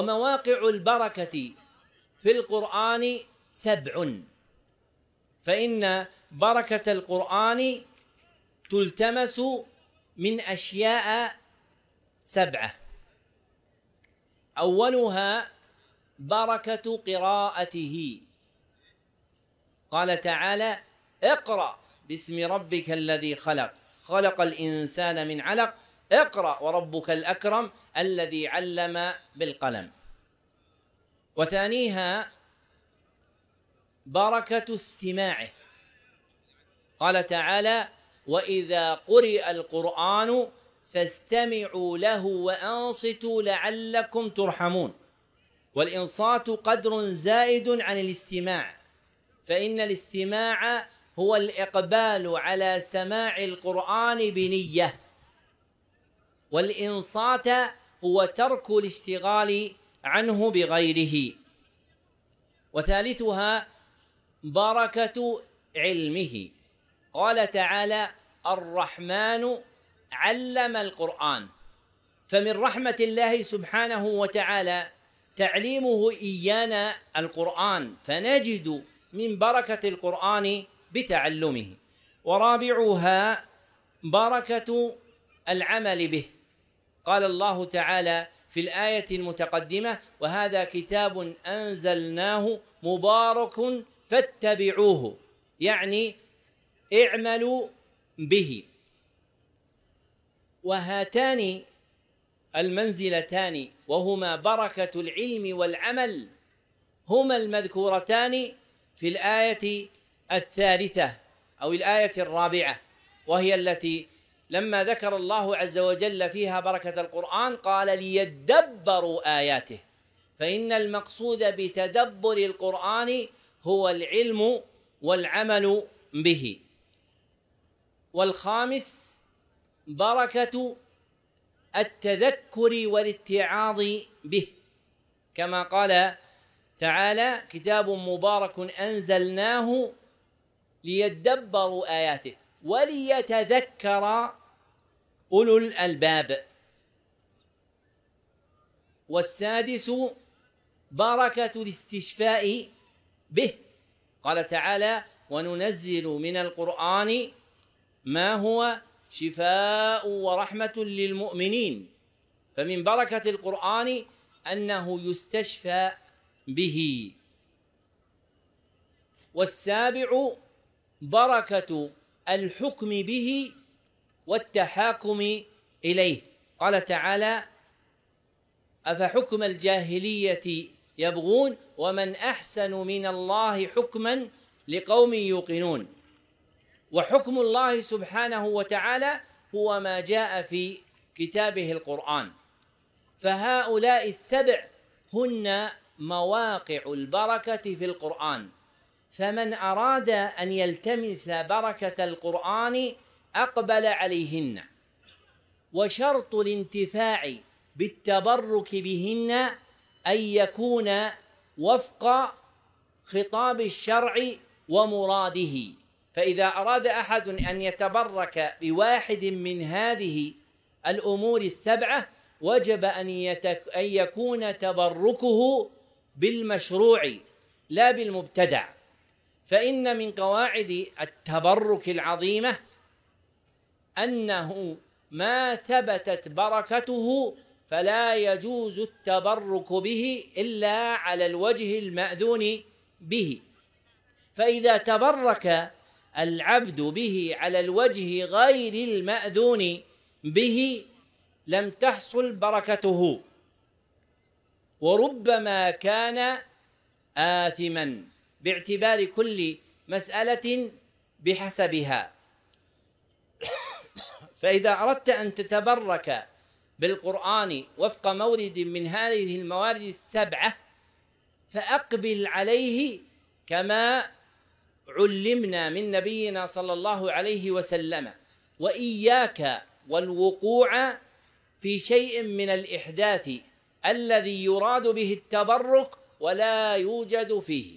ومواقع البركة في القرآن سبع فإن بركة القرآن تلتمس من أشياء سبعة أولها بركة قراءته قال تعالى اقرأ باسم ربك الذي خلق خلق الإنسان من علق اقرأ وربك الأكرم الذي علم بالقلم وثانيها بركة استماعه قال تعالى وإذا قرئ القرآن فاستمعوا له وأنصتوا لعلكم ترحمون والإنصات قدر زائد عن الاستماع فإن الاستماع هو الإقبال على سماع القرآن بنية والإنصات هو ترك الاشتغال عنه بغيره وثالثها بركة علمه قال تعالى الرحمن علم القرآن فمن رحمة الله سبحانه وتعالى تعليمه إيانا القرآن فنجد من بركة القرآن بتعلمه ورابعها بركة العمل به قال الله تعالى في الآية المتقدمة وهذا كتاب أنزلناه مبارك فاتبعوه يعني اعملوا به وهاتان المنزلتان وهما بركة العلم والعمل هما المذكورتان في الآية الثالثة أو الآية الرابعة وهي التي لما ذكر الله عز وجل فيها بركة القرآن قال ليدبروا آياته فإن المقصود بتدبر القرآن هو العلم والعمل به والخامس بركة التذكر والاتعاظ به كما قال تعالى كتاب مبارك أنزلناه ليدبروا آياته وليتذكر أولو الألباب والسادس بركة الاستشفاء به قال تعالى وننزل من القرآن ما هو شفاء ورحمة للمؤمنين فمن بركة القرآن أنه يستشفى به والسابع بركة الحكم به والتحاكم إليه قال تعالى أفحكم الجاهلية يبغون ومن أحسن من الله حكما لقوم يوقنون وحكم الله سبحانه وتعالى هو ما جاء في كتابه القرآن فهؤلاء السبع هن مواقع البركة في القرآن فمن أراد أن يلتمس بركة القرآن أقبل عليهن وشرط الانتفاع بالتبرك بهن أن يكون وفق خطاب الشرع ومراده فإذا أراد أحد أن يتبرك بواحد من هذه الأمور السبعة وجب أن, يتك أن يكون تبركه بالمشروع لا بالمبتدع فإن من قواعد التبرك العظيمة أنه ما ثبتت بركته فلا يجوز التبرك به إلا على الوجه المأذون به فإذا تبرك العبد به على الوجه غير المأذون به لم تحصل بركته وربما كان آثما باعتبار كل مسألة بحسبها فإذا أردت أن تتبرك بالقرآن وفق مورد من هذه الموارد السبعة فأقبل عليه كما علمنا من نبينا صلى الله عليه وسلم وإياك والوقوع في شيء من الإحداث الذي يراد به التبرك ولا يوجد فيه